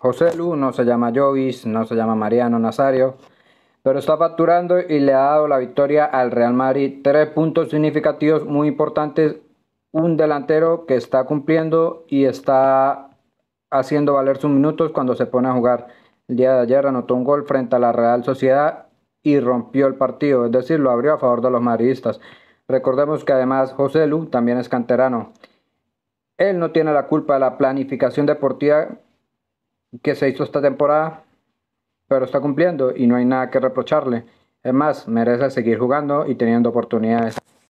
José Lu, no se llama Jovis, no se llama Mariano Nazario, pero está facturando y le ha dado la victoria al Real Madrid. Tres puntos significativos muy importantes. Un delantero que está cumpliendo y está haciendo valer sus minutos cuando se pone a jugar. El día de ayer anotó un gol frente a la Real Sociedad y rompió el partido, es decir, lo abrió a favor de los madridistas. Recordemos que además José Lu también es canterano. Él no tiene la culpa de la planificación deportiva que se hizo esta temporada, pero está cumpliendo y no hay nada que reprocharle. Es más, merece seguir jugando y teniendo oportunidades.